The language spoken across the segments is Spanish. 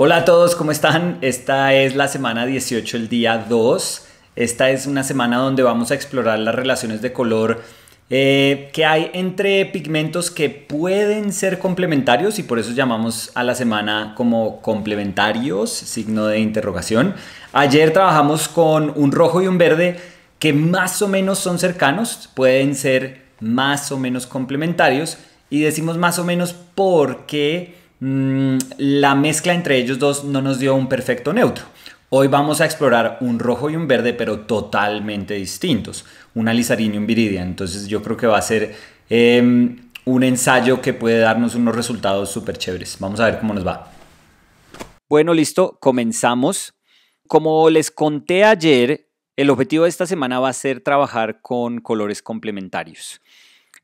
Hola a todos, ¿cómo están? Esta es la semana 18, el día 2. Esta es una semana donde vamos a explorar las relaciones de color eh, que hay entre pigmentos que pueden ser complementarios y por eso llamamos a la semana como complementarios, signo de interrogación. Ayer trabajamos con un rojo y un verde que más o menos son cercanos, pueden ser más o menos complementarios y decimos más o menos porque Mm, la mezcla entre ellos dos no nos dio un perfecto neutro. Hoy vamos a explorar un rojo y un verde, pero totalmente distintos. Una lizarín y un viridia. Entonces yo creo que va a ser em, un ensayo que puede darnos unos resultados súper chéveres. Vamos a ver cómo nos va. Bueno, listo, comenzamos. Como les conté ayer, el objetivo de esta semana va a ser trabajar con colores complementarios.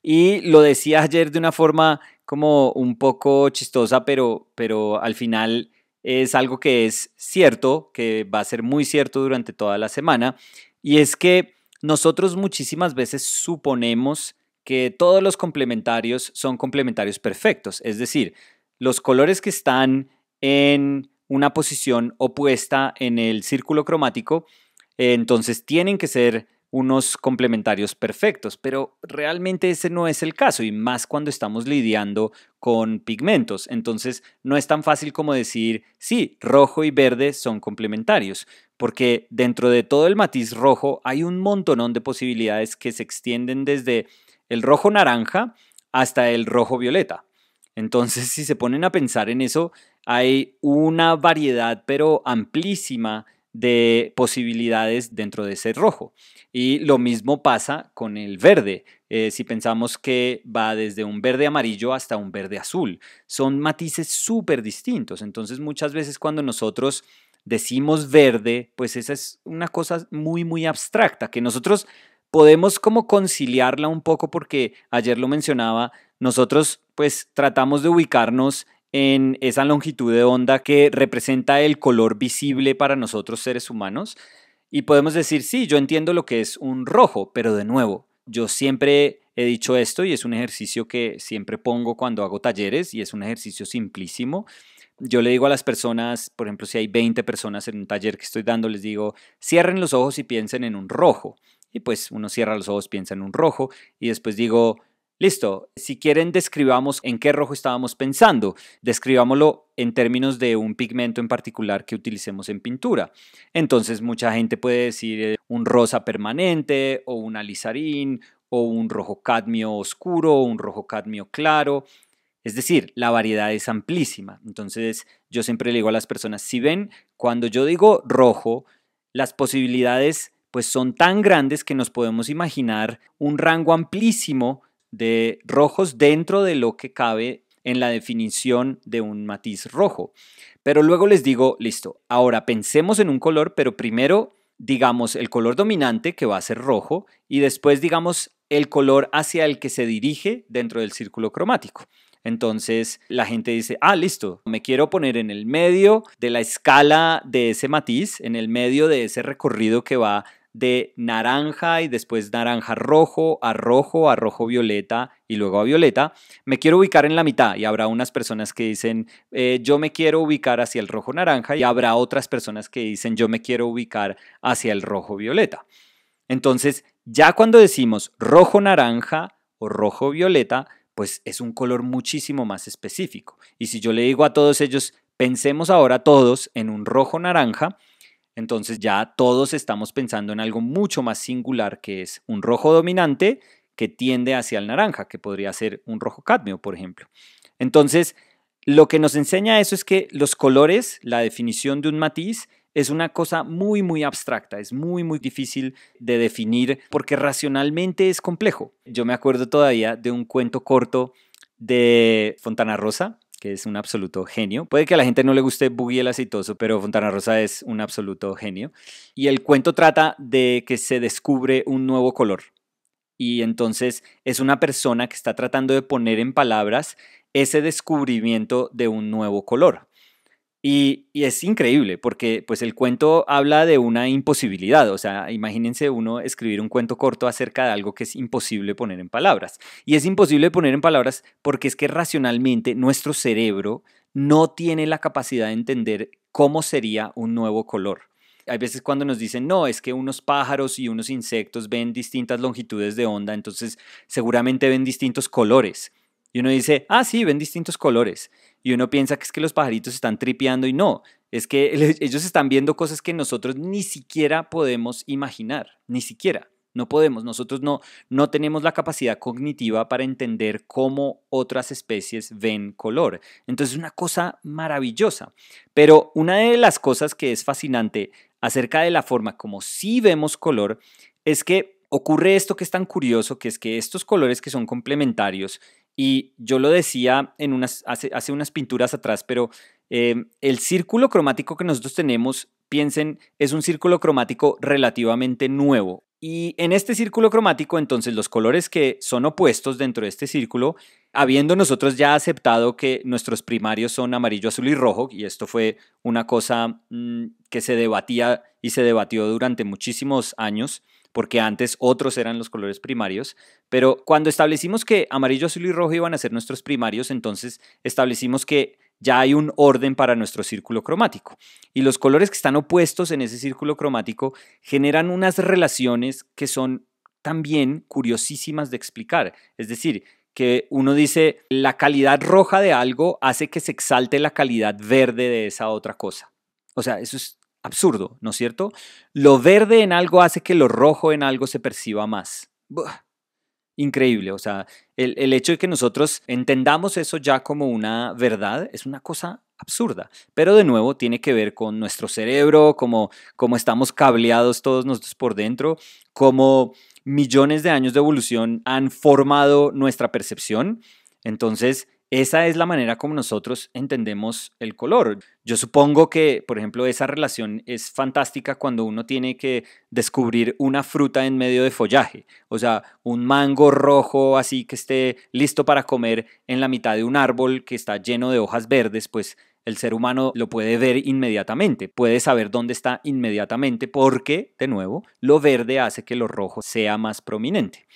Y lo decía ayer de una forma como un poco chistosa, pero, pero al final es algo que es cierto, que va a ser muy cierto durante toda la semana, y es que nosotros muchísimas veces suponemos que todos los complementarios son complementarios perfectos, es decir, los colores que están en una posición opuesta en el círculo cromático, eh, entonces tienen que ser unos complementarios perfectos, pero realmente ese no es el caso y más cuando estamos lidiando con pigmentos. Entonces no es tan fácil como decir, sí, rojo y verde son complementarios, porque dentro de todo el matiz rojo hay un montonón de posibilidades que se extienden desde el rojo naranja hasta el rojo violeta. Entonces si se ponen a pensar en eso, hay una variedad pero amplísima de posibilidades dentro de ese rojo. Y lo mismo pasa con el verde. Eh, si pensamos que va desde un verde amarillo hasta un verde azul, son matices súper distintos. Entonces muchas veces cuando nosotros decimos verde, pues esa es una cosa muy, muy abstracta, que nosotros podemos como conciliarla un poco porque ayer lo mencionaba, nosotros pues tratamos de ubicarnos en esa longitud de onda que representa el color visible para nosotros seres humanos. Y podemos decir, sí, yo entiendo lo que es un rojo, pero de nuevo, yo siempre he dicho esto y es un ejercicio que siempre pongo cuando hago talleres y es un ejercicio simplísimo. Yo le digo a las personas, por ejemplo, si hay 20 personas en un taller que estoy dando, les digo, cierren los ojos y piensen en un rojo. Y pues uno cierra los ojos, piensa en un rojo y después digo, Listo, si quieren describamos en qué rojo estábamos pensando, describámoslo en términos de un pigmento en particular que utilicemos en pintura. Entonces mucha gente puede decir eh, un rosa permanente o un alizarín o un rojo cadmio oscuro o un rojo cadmio claro. Es decir, la variedad es amplísima. Entonces yo siempre le digo a las personas, si ven, cuando yo digo rojo, las posibilidades pues son tan grandes que nos podemos imaginar un rango amplísimo de rojos dentro de lo que cabe en la definición de un matiz rojo. Pero luego les digo, listo, ahora pensemos en un color, pero primero digamos el color dominante que va a ser rojo y después digamos el color hacia el que se dirige dentro del círculo cromático. Entonces la gente dice, ah, listo, me quiero poner en el medio de la escala de ese matiz, en el medio de ese recorrido que va de naranja y después naranja rojo a rojo, a rojo violeta y luego a violeta, me quiero ubicar en la mitad y habrá unas personas que dicen eh, yo me quiero ubicar hacia el rojo naranja y habrá otras personas que dicen yo me quiero ubicar hacia el rojo violeta. Entonces, ya cuando decimos rojo naranja o rojo violeta, pues es un color muchísimo más específico. Y si yo le digo a todos ellos, pensemos ahora todos en un rojo naranja, entonces ya todos estamos pensando en algo mucho más singular que es un rojo dominante que tiende hacia el naranja, que podría ser un rojo cadmio, por ejemplo. Entonces, lo que nos enseña eso es que los colores, la definición de un matiz, es una cosa muy, muy abstracta, es muy, muy difícil de definir porque racionalmente es complejo. Yo me acuerdo todavía de un cuento corto de Fontana Rosa que es un absoluto genio. Puede que a la gente no le guste Boogie el aceitoso, pero Fontana Rosa es un absoluto genio. Y el cuento trata de que se descubre un nuevo color. Y entonces es una persona que está tratando de poner en palabras ese descubrimiento de un nuevo color. Y, es increíble porque pues el cuento habla de una imposibilidad, o sea, imagínense uno escribir un cuento corto acerca de algo que es imposible poner en palabras. Y es imposible poner en palabras porque es que racionalmente nuestro cerebro no tiene la capacidad de entender cómo sería un nuevo color. Hay veces cuando nos dicen, no, es que unos pájaros y unos insectos ven distintas longitudes de onda, entonces seguramente ven distintos colores. Y uno dice, ah, sí, ven distintos colores y uno piensa que es que los pajaritos están tripeando y no, es que ellos están viendo cosas que nosotros ni siquiera podemos imaginar, ni siquiera. No podemos, nosotros no, no tenemos la capacidad cognitiva para entender cómo otras especies ven color. Entonces es una cosa maravillosa. Pero una de las cosas que es fascinante acerca de la forma como sí vemos color es que ocurre esto que es tan curioso, que es que estos colores que son complementarios y yo lo decía en unas, hace, unas pinturas atrás, pero em, el círculo cromático que nosotros tenemos, piensen, es un círculo cromático relativamente nuevo. Y en este círculo cromático, entonces, los colores que son opuestos dentro de este círculo, habiendo nosotros ya aceptado que nuestros primarios son amarillo, azul y rojo, y esto fue una cosa mm, que se debatía y se debatió durante muchísimos años, porque antes otros eran los colores primarios, pero cuando establecimos que amarillo, azul y rojo iban a ser nuestros primarios, entonces establecimos que ya hay un orden para nuestro círculo cromático. Y los colores que están opuestos en ese círculo cromático generan unas relaciones que son también curiosísimas de explicar. Es decir, que uno dice, la calidad roja de algo hace que se exalte la calidad verde de esa otra cosa. O sea, eso es absurdo, ¿no es cierto? Lo verde en algo hace que lo rojo en algo se perciba más. Increíble, o sea, el, hecho de que nosotros entendamos eso ya como una verdad es una cosa absurda. Pero de nuevo tiene que ver con nuestro cerebro, como cómo estamos cableados todos nosotros por dentro, cómo millones de años de evolución han formado nuestra percepción. Entonces, esa es la manera como nosotros entendemos el color. Yo supongo que, por ejemplo, esa relación es fantástica cuando uno tiene que descubrir una fruta en medio de follaje, o sea, un mango rojo así que esté listo para comer en la mitad de un árbol que está lleno de hojas verdes, pues el ser humano lo puede ver inmediatamente, puede saber dónde está inmediatamente porque, de nuevo, lo verde hace que lo rojo sea más prominente.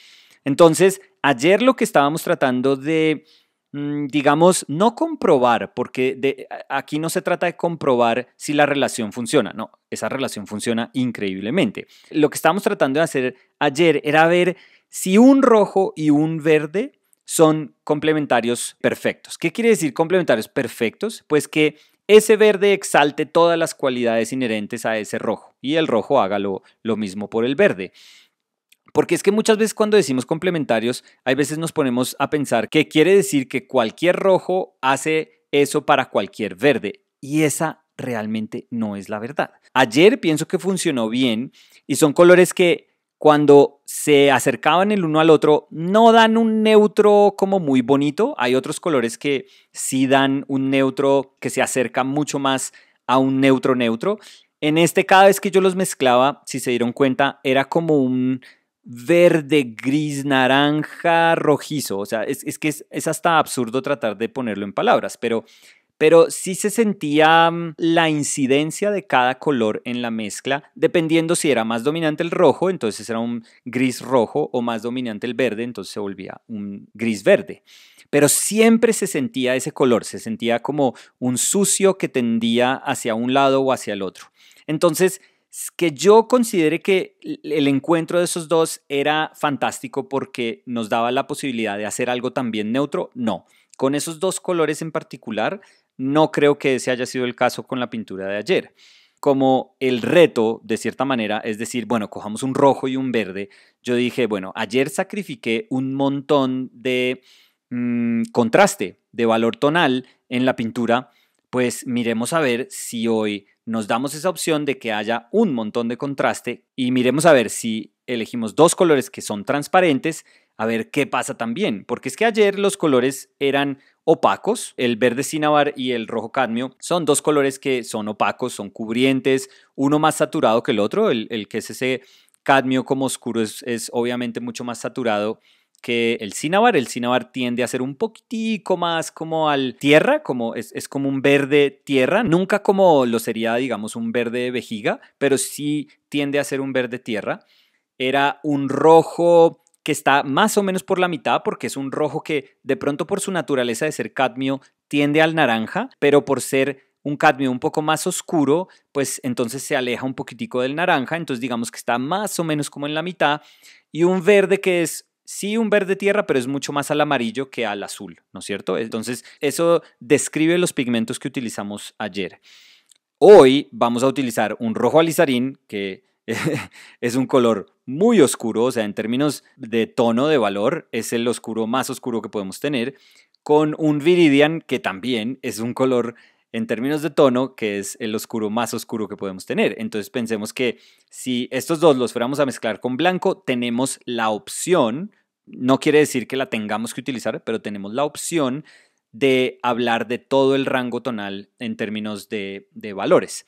Entonces, ayer lo que estábamos tratando de Mm, digamos, no comprobar, porque de, aquí no se trata de comprobar si la relación funciona, no, esa relación funciona increíblemente. Lo que estábamos tratando de hacer ayer era ver si un rojo y un verde son complementarios perfectos. ¿Qué quiere decir complementarios perfectos? Pues que ese verde exalte todas las cualidades inherentes a ese rojo y el rojo haga lo mismo por el verde. Porque es que muchas veces cuando decimos complementarios, hay veces nos ponemos a pensar que quiere decir que cualquier rojo hace eso para cualquier verde. Y esa realmente no es la verdad. Ayer pienso que funcionó bien y son colores que cuando se acercaban el uno al otro no dan un neutro como muy bonito. Hay otros colores que sí dan un neutro que se acerca mucho más a un neutro neutro. En este cada vez que yo los mezclaba, si se dieron cuenta, era como un verde, gris, naranja, rojizo. O sea, es, que es, hasta absurdo tratar de ponerlo en palabras, pero, pero sí se sentía mm, la incidencia de cada color en la mezcla, dependiendo si era más dominante el rojo, entonces era un gris rojo, o más dominante el verde, entonces se volvía un gris verde. Pero siempre se sentía ese color, se sentía como un sucio que tendía hacia un lado o hacia el otro. Entonces, que yo considere que el encuentro de esos dos era fantástico porque nos daba la posibilidad de hacer algo también neutro, no. Con esos dos colores en particular, no creo que ese haya sido el caso con la pintura de ayer. Como el reto, de cierta manera, es decir, bueno, cojamos un rojo y un verde, yo dije, bueno, ayer sacrifiqué un montón de mm, contraste, de valor tonal en la pintura pues miremos a ver si hoy nos damos esa opción de que haya un montón de contraste y miremos a ver si elegimos dos colores que son transparentes, a ver qué pasa también, porque es que ayer los colores eran opacos, el verde cinabar y el rojo cadmio son dos colores que son opacos, son cubrientes, uno más saturado que el otro, el, que es ese cadmio como oscuro es obviamente mucho más saturado que el cinabar. El cinabar tiende a ser un poquitico más como al tierra, como es, es, como un verde tierra, nunca como lo sería, digamos, un verde vejiga, pero sí tiende a ser un verde tierra. Era un rojo que está más o menos por la mitad, porque es un rojo que de pronto por su naturaleza de ser cadmio tiende al naranja, pero por ser un cadmio un poco más oscuro, pues entonces se aleja un poquitico del naranja, entonces digamos que está más o menos como en la mitad, y un verde que es sí un verde tierra, pero es mucho más al amarillo que al azul, ¿no es cierto? Entonces, eso describe los pigmentos que utilizamos ayer. Hoy vamos a utilizar un rojo alizarín, que es un color muy oscuro, o sea, en términos de tono de valor, es el oscuro más oscuro que podemos tener, con un viridian, que también es un color en términos de tono, que es el oscuro más oscuro que podemos tener. Entonces pensemos que si estos dos los fuéramos a mezclar con blanco, tenemos la opción, no quiere decir que la tengamos que utilizar, pero tenemos la opción de hablar de todo el rango tonal en términos de, valores.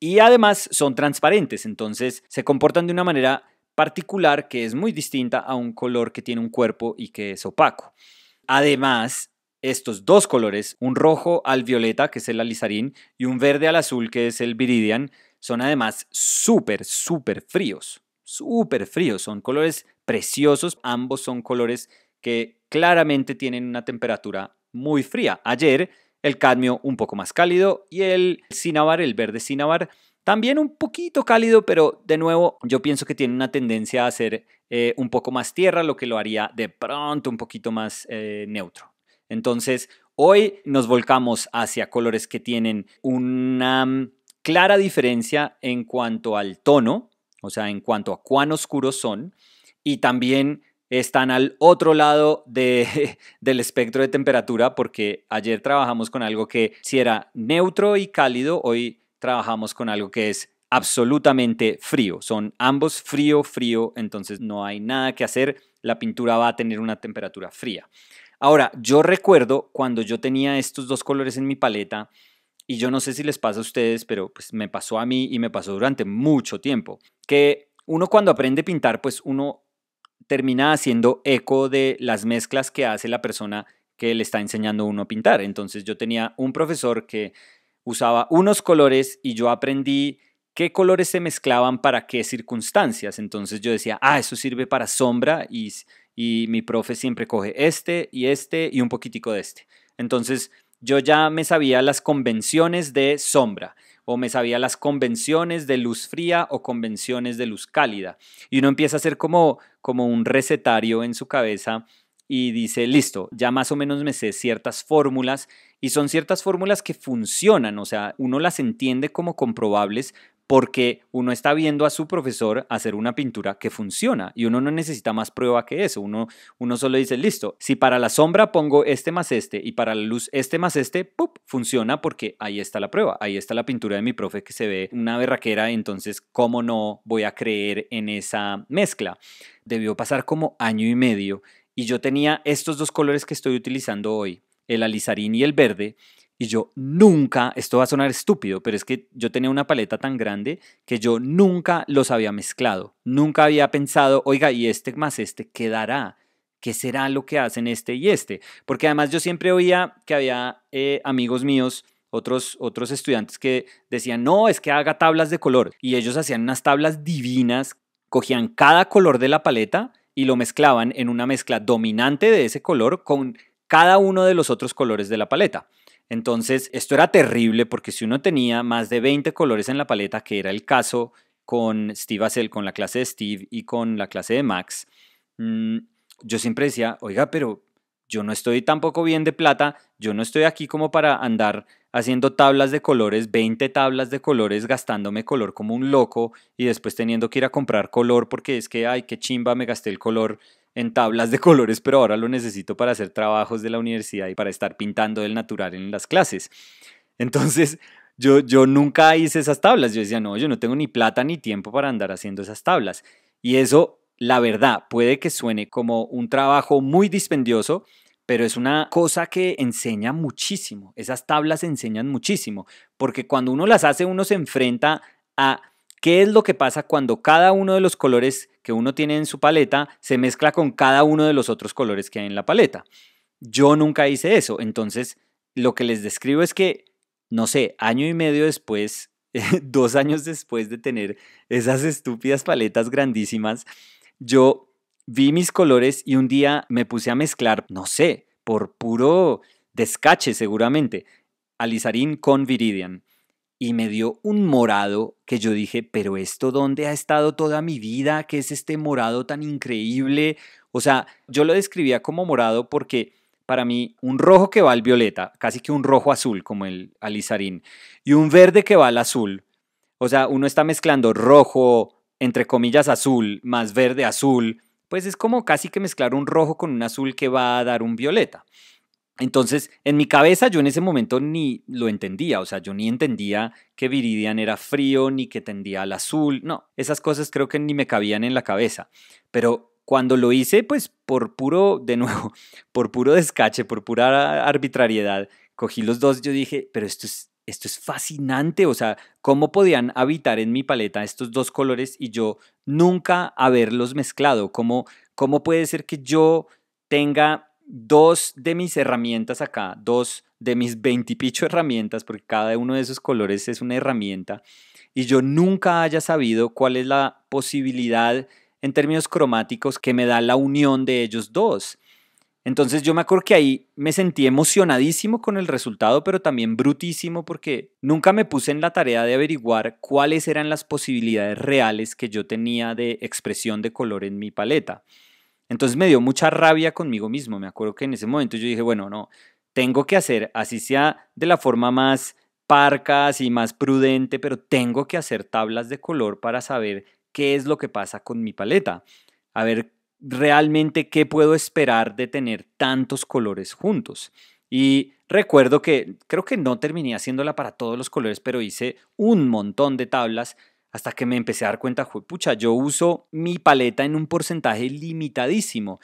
Y además son transparentes, entonces se comportan de una manera particular que es muy distinta a un color que tiene un cuerpo y que es opaco. Además, estos dos colores, un rojo al violeta, que es el alizarín, y un verde al azul, que es el viridian, son además súper, súper fríos. Súper fríos, son colores preciosos, ambos son colores que claramente tienen una temperatura muy fría. Ayer el cadmio un poco más cálido y el cinnabar, el verde cinnabar, también un poquito cálido, pero de nuevo yo pienso que tiene una tendencia a ser eh, un poco más tierra, lo que lo haría de pronto un poquito más eh, neutro. Entonces, hoy nos volcamos hacia colores que tienen una mm, clara diferencia en cuanto al tono, o sea, en cuanto a cuán oscuros son, y también están al otro lado del espectro de temperatura, porque ayer trabajamos con algo que si era neutro y cálido, hoy trabajamos con algo que es absolutamente frío. Son ambos frío, frío, entonces no hay nada que hacer. La pintura va a tener una temperatura fría. Ahora, yo recuerdo cuando yo tenía estos dos colores en mi paleta, y yo no sé si les pasa a ustedes, pero pues me pasó a mí y me pasó durante mucho tiempo, que uno cuando aprende a pintar, pues uno termina haciendo eco de las mezclas que hace la persona que le está enseñando uno a pintar. Entonces yo tenía un profesor que usaba unos colores y yo aprendí qué colores se mezclaban para qué circunstancias. Entonces yo decía, ah, eso sirve para sombra y, y mi profe siempre coge este y este y un poquitico de este. Entonces yo ya me sabía las convenciones de sombra o me sabía las convenciones de luz fría o convenciones de luz cálida. Y uno empieza a hacer como, como un recetario en su cabeza y dice, listo, ya más o menos me sé ciertas fórmulas y son ciertas fórmulas que funcionan, o sea, uno las entiende como comprobables, porque uno está viendo a su profesor hacer una pintura que funciona y uno no necesita más prueba que eso. Uno, uno solo dice, listo, si para la sombra pongo este más este y para la luz este más este, ¡pup! funciona porque ahí está la prueba, ahí está la pintura de mi profe que se ve una berraquera, entonces, ¿cómo no voy a creer en esa mezcla? Debió pasar como año y medio y yo tenía estos dos colores que estoy utilizando hoy, el alizarín y el verde, y yo nunca, esto va a sonar estúpido, pero es que yo tenía una paleta tan grande que yo nunca los había mezclado. Nunca había pensado, oiga, ¿y este más este quedará? ¿Qué será lo que hacen este y este? Porque además yo siempre oía que había eh, amigos míos, otros, otros estudiantes que decían, no, es que haga tablas de color. Y ellos hacían unas tablas divinas, cogían cada color de la paleta y lo mezclaban en una mezcla dominante de ese color con cada uno de los otros colores de la paleta. Entonces, esto era terrible porque si uno tenía más de 20 colores en la paleta, que era el caso con Steve con la clase de Steve y con la clase de Max, mm, yo siempre decía, oiga, pero yo no estoy tampoco bien de plata, yo no estoy aquí como para andar haciendo tablas de colores, 20 tablas de colores, gastándome color como un loco y después teniendo que ir a comprar color porque es que, ay, qué chimba, me gasté el color en tablas de colores, pero ahora lo necesito para hacer trabajos de la universidad y para estar pintando el natural en las clases. Entonces, yo, yo nunca hice esas tablas. Yo decía, no, yo no tengo ni plata ni tiempo para andar haciendo esas tablas. Y eso, la verdad, puede que suene como un trabajo muy dispendioso, pero es una cosa que enseña muchísimo. Esas tablas enseñan muchísimo, porque cuando uno las hace, uno se enfrenta a qué es lo que pasa cuando cada uno de los colores que uno tiene en su paleta se mezcla con cada uno de los otros colores que hay en la paleta. Yo nunca hice eso, entonces lo que les describo es que, no sé, año y medio después, dos años después de tener esas estúpidas paletas grandísimas, yo vi mis colores y un día me puse a mezclar, no sé, por puro descache seguramente, alizarín con viridian y me dio un morado que yo dije, pero esto dónde ha estado toda mi vida, ¿qué es este morado tan increíble? O sea, yo lo describía como morado porque para mí un rojo que va al violeta, casi que un rojo azul como el alizarín, y un verde que va al azul. O sea, uno está mezclando rojo, entre comillas azul, más verde azul, pues es como casi que mezclar un rojo con un azul que va a dar un violeta. Entonces, en mi cabeza yo en ese momento ni lo entendía, o sea, yo ni entendía que Viridian era frío, ni que tendía al azul, no, esas cosas creo que ni me cabían en la cabeza. Pero cuando lo hice, pues por puro, de nuevo, por puro descache, por pura arbitrariedad, cogí los dos, yo dije, pero esto es, esto es fascinante, o sea, cómo podían habitar en mi paleta estos dos colores y yo nunca haberlos mezclado, cómo, cómo puede ser que yo tenga dos de mis herramientas acá, dos de mis veintipicho herramientas, porque cada uno de esos colores es una herramienta, y yo nunca haya sabido cuál es la posibilidad en términos cromáticos que me da la unión de ellos dos. Entonces yo me acuerdo que ahí me sentí emocionadísimo con el resultado, pero también brutísimo porque nunca me puse en la tarea de averiguar cuáles eran las posibilidades reales que yo tenía de expresión de color en mi paleta. Entonces me dio mucha rabia conmigo mismo. Me acuerdo que en ese momento yo dije, bueno, no, tengo que hacer, así sea de la forma más parca, y más prudente, pero tengo que hacer tablas de color para saber qué es lo que pasa con mi paleta. A ver realmente qué puedo esperar de tener tantos colores juntos. Y recuerdo que creo que no terminé haciéndola para todos los colores, pero hice un montón de tablas hasta que me empecé a dar cuenta, pucha, yo uso mi paleta en un porcentaje limitadísimo.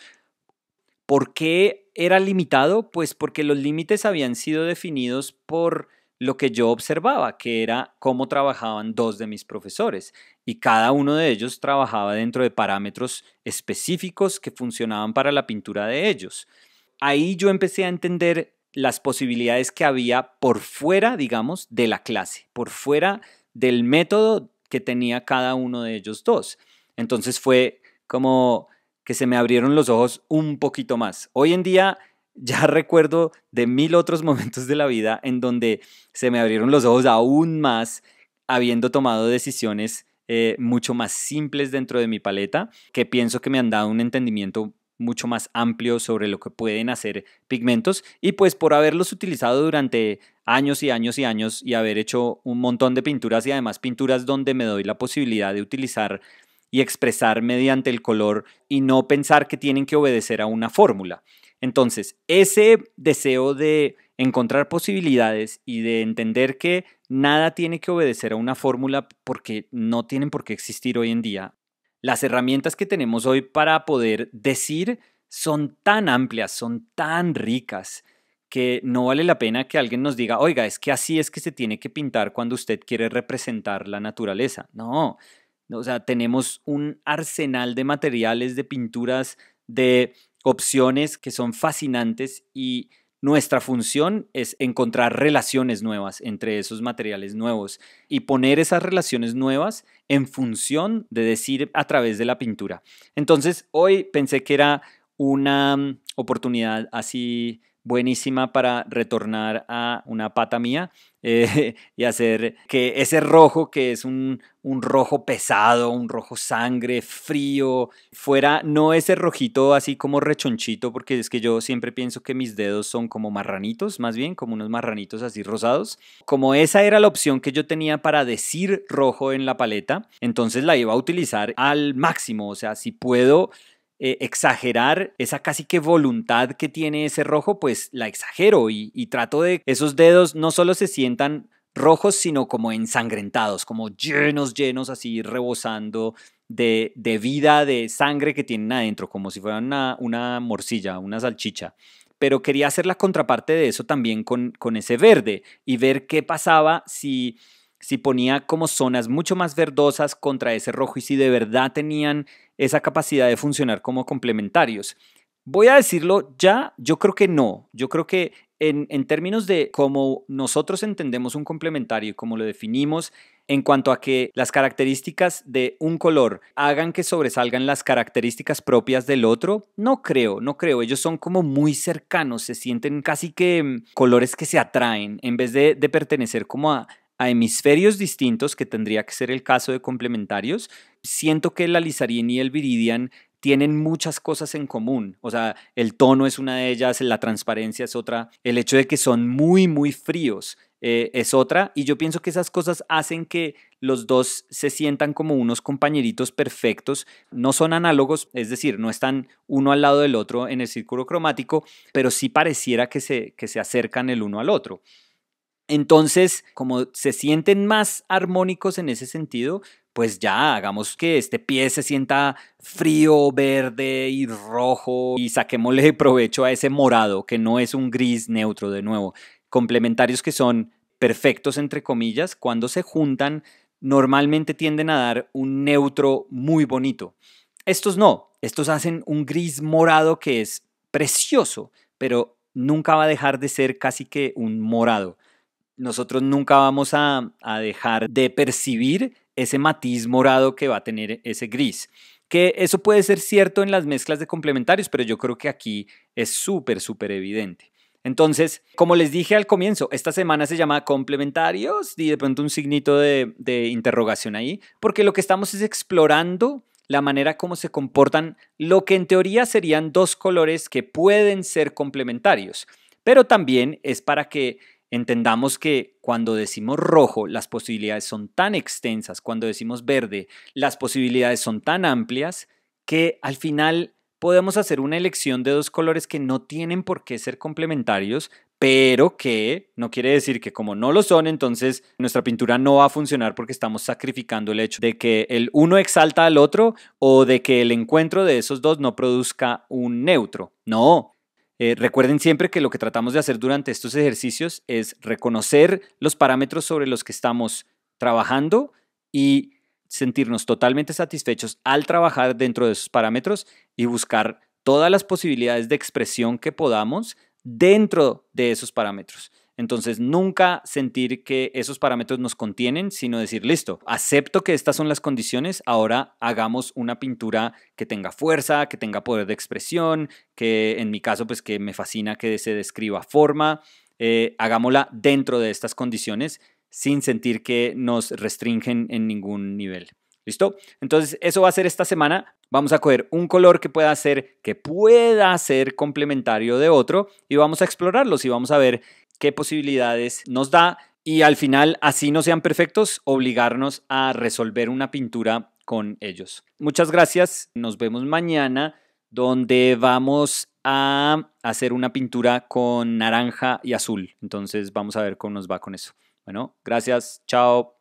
¿Por qué era limitado? Pues porque los límites habían sido definidos por lo que yo observaba, que era cómo trabajaban dos de mis profesores. Y cada uno de ellos trabajaba dentro de parámetros específicos que funcionaban para la pintura de ellos. Ahí yo empecé a entender las posibilidades que había por fuera, digamos, de la clase, por fuera del método que tenía cada uno de ellos dos. Entonces fue como que se me abrieron los ojos un poquito más. Hoy en día ya recuerdo de mil otros momentos de la vida en donde se me abrieron los ojos aún más habiendo tomado decisiones eh, mucho más simples dentro de mi paleta que pienso que me han dado un entendimiento mucho más amplio sobre lo que pueden hacer pigmentos y pues por haberlos utilizado durante años y años y años y haber hecho un montón de pinturas y además pinturas donde me doy la posibilidad de utilizar y expresar mediante el color y no pensar que tienen que obedecer a una fórmula. Entonces, ese deseo de encontrar posibilidades y de entender que nada tiene que obedecer a una fórmula porque no tienen por qué existir hoy en día, las herramientas que tenemos hoy para poder decir son tan amplias, son tan ricas, que no vale la pena que alguien nos diga, oiga, es que así es que se tiene que pintar cuando usted quiere representar la naturaleza. No, o sea, tenemos un arsenal de materiales, de pinturas, de opciones que son fascinantes y nuestra función es encontrar relaciones nuevas entre esos materiales nuevos y poner esas relaciones nuevas en función de decir a través de la pintura. Entonces, hoy pensé que era una oportunidad así buenísima para retornar a una pata mía eh, y hacer que ese rojo, que es un, un, rojo pesado, un rojo sangre, frío, fuera no ese rojito así como rechonchito, porque es que yo siempre pienso que mis dedos son como marranitos, más bien como unos marranitos así rosados. Como esa era la opción que yo tenía para decir rojo en la paleta, entonces la iba a utilizar al máximo, o sea, si puedo eh, exagerar esa casi que voluntad que tiene ese rojo, pues la exagero y, trato de esos dedos no solo se sientan rojos, sino como ensangrentados, como llenos, llenos, así rebosando de, vida, de sangre que tienen adentro, como si fuera una, morcilla, una salchicha. Pero quería hacer la contraparte de eso también con ese verde y ver qué pasaba si si ponía como zonas mucho más verdosas contra ese rojo y si de verdad tenían esa capacidad de funcionar como complementarios. Voy a decirlo ya, yo creo que no. Yo creo que en, términos de cómo nosotros entendemos un complementario y cómo lo definimos, en cuanto a que las características de un color hagan que sobresalgan las características propias del otro, no creo, no creo. Ellos son como muy cercanos, se sienten casi que mm, colores que se atraen en vez de pertenecer como a a hemisferios distintos, que tendría que ser el caso de complementarios, siento que el alizarín y el viridian tienen muchas cosas en común. O sea, el tono es una de ellas, la transparencia es otra, el hecho de que son muy, muy fríos eh, es otra. Y yo pienso que esas cosas hacen que los dos se sientan como unos compañeritos perfectos. No son análogos, es decir, no están uno al lado del otro en el círculo cromático, pero sí pareciera que se, que se acercan el uno al otro. Entonces, como se sienten más armónicos en ese sentido, pues ya hagamos que este pie se sienta frío, verde y rojo y saquémosle provecho a ese morado que no es un gris neutro de nuevo. Complementarios que son perfectos entre comillas, cuando se juntan normalmente tienden a dar un neutro muy bonito. Estos no, estos hacen un gris morado que es precioso, pero nunca va a dejar de ser casi que un morado nosotros nunca vamos a, dejar de percibir ese matiz morado que va a tener ese gris. Que eso puede ser cierto en las mezclas de complementarios, pero yo creo que aquí es súper, súper evidente. Entonces, como les dije al comienzo, esta semana se llama complementarios y de pronto un signito de, de, interrogación ahí, porque lo que estamos es explorando la manera como se comportan lo que en teoría serían dos colores que pueden ser complementarios, pero también es para que Entendamos que cuando decimos rojo, las posibilidades son tan extensas, cuando decimos verde, las posibilidades son tan amplias, que al final podemos hacer una elección de dos colores que no tienen por qué ser complementarios, pero que no quiere decir que como no lo son, entonces nuestra pintura no va a funcionar porque estamos sacrificando el hecho de que el uno exalta al otro o de que el encuentro de esos dos no produzca un neutro. No, eh, recuerden siempre que lo que tratamos de hacer durante estos ejercicios es reconocer los parámetros sobre los que estamos trabajando y sentirnos totalmente satisfechos al trabajar dentro de esos parámetros y buscar todas las posibilidades de expresión que podamos dentro de esos parámetros. Entonces, nunca sentir que esos parámetros nos contienen, sino decir, listo, acepto que estas son las condiciones, ahora hagamos una pintura que tenga fuerza, que tenga poder de expresión, que en mi caso, pues que me fascina que se describa forma, eh, hagámosla dentro de estas condiciones sin sentir que nos restringen en ningún nivel. ¿Listo? Entonces, eso va a ser esta semana. Vamos a coger un color que pueda ser, que pueda ser complementario de otro y vamos a explorarlos y vamos a ver qué posibilidades nos da y al final, así no sean perfectos, obligarnos a resolver una pintura con ellos. Muchas gracias, nos vemos mañana donde vamos a hacer una pintura con naranja y azul. Entonces vamos a ver cómo nos va con eso. Bueno, gracias, chao.